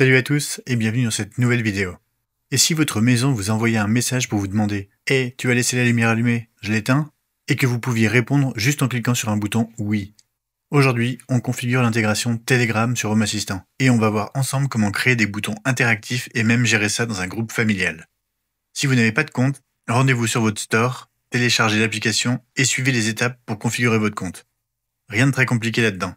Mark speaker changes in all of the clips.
Speaker 1: Salut à tous et bienvenue dans cette nouvelle vidéo. Et si votre maison vous envoyait un message pour vous demander Eh, tu as laissé la lumière allumée, je l'éteins et que vous pouviez répondre juste en cliquant sur un bouton Oui. Aujourd'hui, on configure l'intégration Telegram sur Home Assistant et on va voir ensemble comment créer des boutons interactifs et même gérer ça dans un groupe familial. Si vous n'avez pas de compte, rendez-vous sur votre store, téléchargez l'application et suivez les étapes pour configurer votre compte. Rien de très compliqué là-dedans.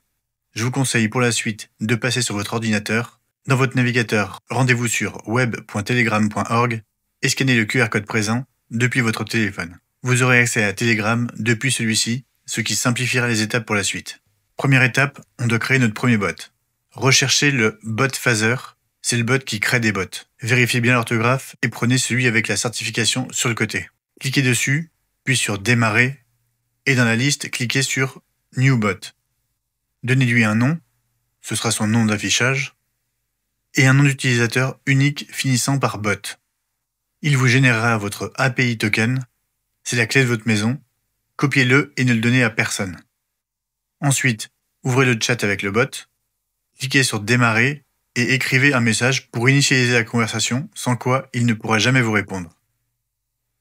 Speaker 1: Je vous conseille pour la suite de passer sur votre ordinateur dans votre navigateur, rendez-vous sur web.telegram.org et scannez le QR code présent depuis votre téléphone. Vous aurez accès à Telegram depuis celui-ci, ce qui simplifiera les étapes pour la suite. Première étape, on doit créer notre premier bot. Recherchez le bot Phaser, c'est le bot qui crée des bots. Vérifiez bien l'orthographe et prenez celui avec la certification sur le côté. Cliquez dessus, puis sur Démarrer, et dans la liste, cliquez sur New Bot. Donnez-lui un nom, ce sera son nom d'affichage, et un nom d'utilisateur unique finissant par bot. Il vous générera votre API token, c'est la clé de votre maison, copiez-le et ne le donnez à personne. Ensuite, ouvrez le chat avec le bot, cliquez sur Démarrer et écrivez un message pour initialiser la conversation, sans quoi il ne pourra jamais vous répondre.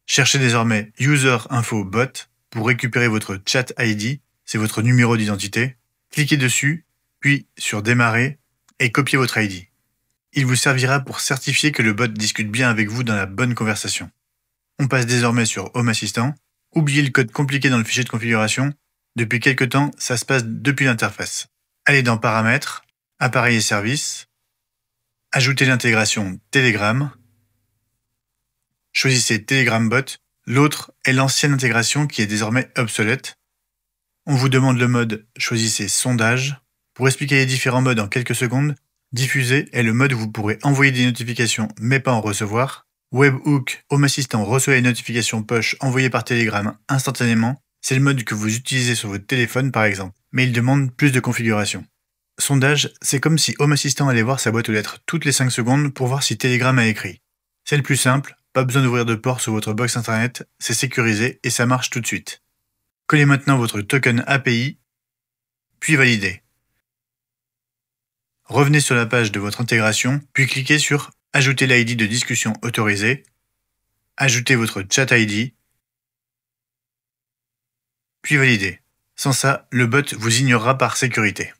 Speaker 1: Cherchez désormais User Info Bot pour récupérer votre chat ID, c'est votre numéro d'identité. Cliquez dessus, puis sur Démarrer et copiez votre ID. Il vous servira pour certifier que le bot discute bien avec vous dans la bonne conversation. On passe désormais sur Home Assistant. Oubliez le code compliqué dans le fichier de configuration. Depuis quelque temps, ça se passe depuis l'interface. Allez dans Paramètres, Appareil et services. Ajoutez l'intégration Telegram. Choisissez Telegram Bot. L'autre est l'ancienne intégration qui est désormais obsolète. On vous demande le mode Choisissez Sondage. Pour expliquer les différents modes en quelques secondes, Diffuser est le mode où vous pourrez envoyer des notifications mais pas en recevoir. Webhook, Home Assistant reçoit les notifications push envoyées par Telegram instantanément. C'est le mode que vous utilisez sur votre téléphone par exemple, mais il demande plus de configuration. Sondage, c'est comme si Home Assistant allait voir sa boîte aux lettres toutes les 5 secondes pour voir si Telegram a écrit. C'est le plus simple, pas besoin d'ouvrir de port sur votre box internet, c'est sécurisé et ça marche tout de suite. Collez maintenant votre token API, puis validez revenez sur la page de votre intégration, puis cliquez sur Ajouter l'ID de discussion autorisée, ajoutez votre chat ID, puis validez. Sans ça, le bot vous ignorera par sécurité.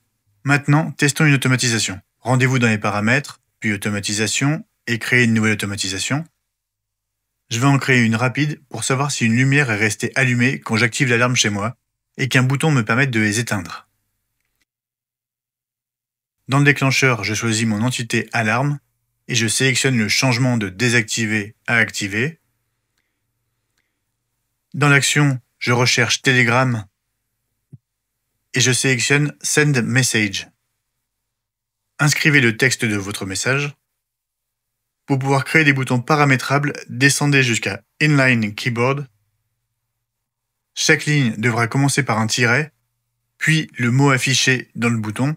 Speaker 1: Maintenant, testons une automatisation. Rendez-vous dans les paramètres, puis automatisation, et créez une nouvelle automatisation. Je vais en créer une rapide pour savoir si une lumière est restée allumée quand j'active l'alarme chez moi, et qu'un bouton me permette de les éteindre. Dans le déclencheur, je choisis mon entité alarme et je sélectionne le changement de désactiver à activer. Dans l'action, je recherche Telegram et je sélectionne Send Message. Inscrivez le texte de votre message. Pour pouvoir créer des boutons paramétrables, descendez jusqu'à Inline Keyboard. Chaque ligne devra commencer par un tiret, puis le mot affiché dans le bouton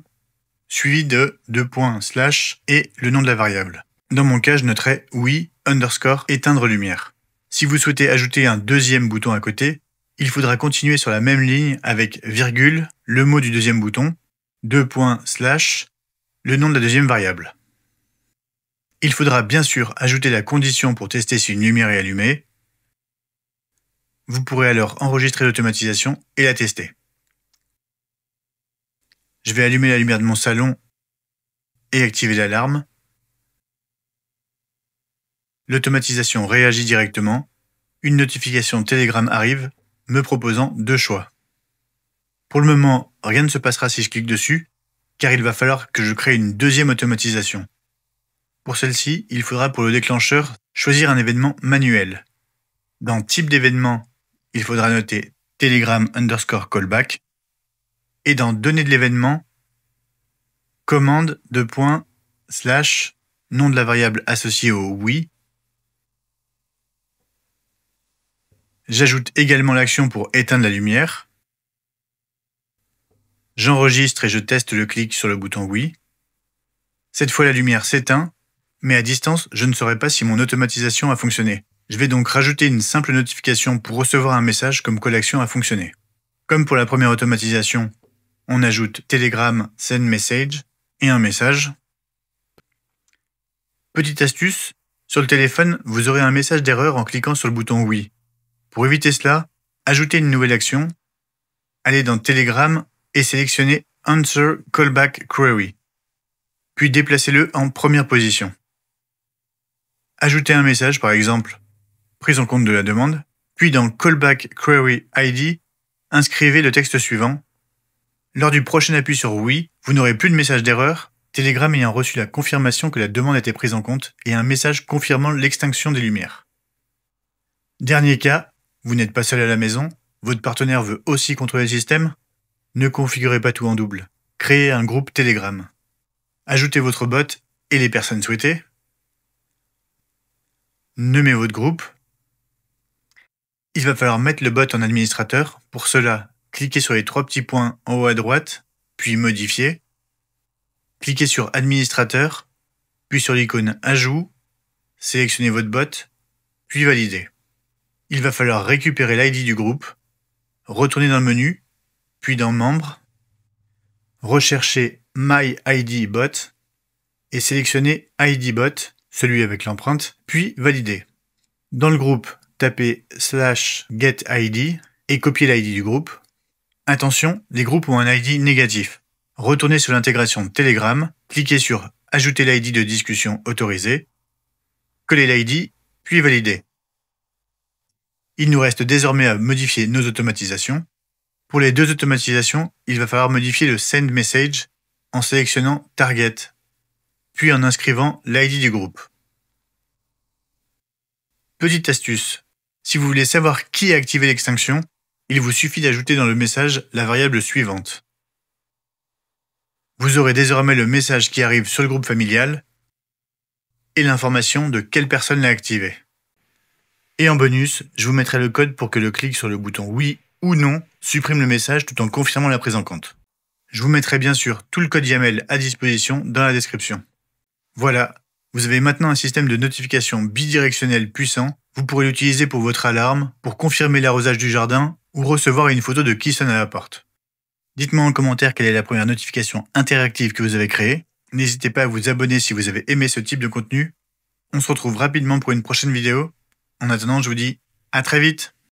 Speaker 1: suivi de deux points slash et le nom de la variable. Dans mon cas, je noterai oui underscore éteindre lumière. Si vous souhaitez ajouter un deuxième bouton à côté, il faudra continuer sur la même ligne avec virgule, le mot du deuxième bouton, deux points slash, le nom de la deuxième variable. Il faudra bien sûr ajouter la condition pour tester si une lumière est allumée. Vous pourrez alors enregistrer l'automatisation et la tester. Je vais allumer la lumière de mon salon et activer l'alarme. L'automatisation réagit directement. Une notification Telegram arrive, me proposant deux choix. Pour le moment, rien ne se passera si je clique dessus, car il va falloir que je crée une deuxième automatisation. Pour celle-ci, il faudra pour le déclencheur choisir un événement manuel. Dans Type d'événement, il faudra noter Telegram underscore callback et dans données de l'événement, commande de point slash nom de la variable associée au oui. J'ajoute également l'action pour éteindre la lumière. J'enregistre et je teste le clic sur le bouton oui. Cette fois la lumière s'éteint, mais à distance, je ne saurais pas si mon automatisation a fonctionné. Je vais donc rajouter une simple notification pour recevoir un message comme collection a fonctionné. Comme pour la première automatisation, on ajoute Telegram Send Message et un message. Petite astuce, sur le téléphone, vous aurez un message d'erreur en cliquant sur le bouton Oui. Pour éviter cela, ajoutez une nouvelle action, allez dans Telegram et sélectionnez Answer Callback Query, puis déplacez-le en première position. Ajoutez un message par exemple prise en compte de la demande, puis dans Callback Query ID, inscrivez le texte suivant lors du prochain appui sur Oui, vous n'aurez plus de message d'erreur, Telegram ayant reçu la confirmation que la demande était prise en compte et un message confirmant l'extinction des lumières. Dernier cas, vous n'êtes pas seul à la maison, votre partenaire veut aussi contrôler le système Ne configurez pas tout en double. Créez un groupe Telegram. Ajoutez votre bot et les personnes souhaitées. Nommez votre groupe. Il va falloir mettre le bot en administrateur. Pour cela, cliquez sur les trois petits points en haut à droite, puis Modifier. Cliquez sur Administrateur, puis sur l'icône Ajout, sélectionnez votre bot, puis Valider. Il va falloir récupérer l'ID du groupe, retourner dans le menu, puis dans Membres, rechercher My ID Bot et sélectionner ID Bot, celui avec l'empreinte, puis Valider. Dans le groupe, tapez slash get ID et copiez l'ID du groupe. Attention, les groupes ont un ID négatif. Retournez sur l'intégration Telegram, cliquez sur Ajouter l'ID de discussion autorisée, collez l'ID, puis validez. Il nous reste désormais à modifier nos automatisations. Pour les deux automatisations, il va falloir modifier le Send Message en sélectionnant Target, puis en inscrivant l'ID du groupe. Petite astuce, si vous voulez savoir qui a activé l'extinction, il vous suffit d'ajouter dans le message la variable suivante. Vous aurez désormais le message qui arrive sur le groupe familial et l'information de quelle personne l'a activé. Et en bonus, je vous mettrai le code pour que le clic sur le bouton oui ou non supprime le message tout en confirmant la prise en compte. Je vous mettrai bien sûr tout le code YAML à disposition dans la description. Voilà, vous avez maintenant un système de notification bidirectionnel puissant. Vous pourrez l'utiliser pour votre alarme, pour confirmer l'arrosage du jardin ou recevoir une photo de qui sonne à la porte. Dites-moi en commentaire quelle est la première notification interactive que vous avez créée. N'hésitez pas à vous abonner si vous avez aimé ce type de contenu. On se retrouve rapidement pour une prochaine vidéo. En attendant, je vous dis à très vite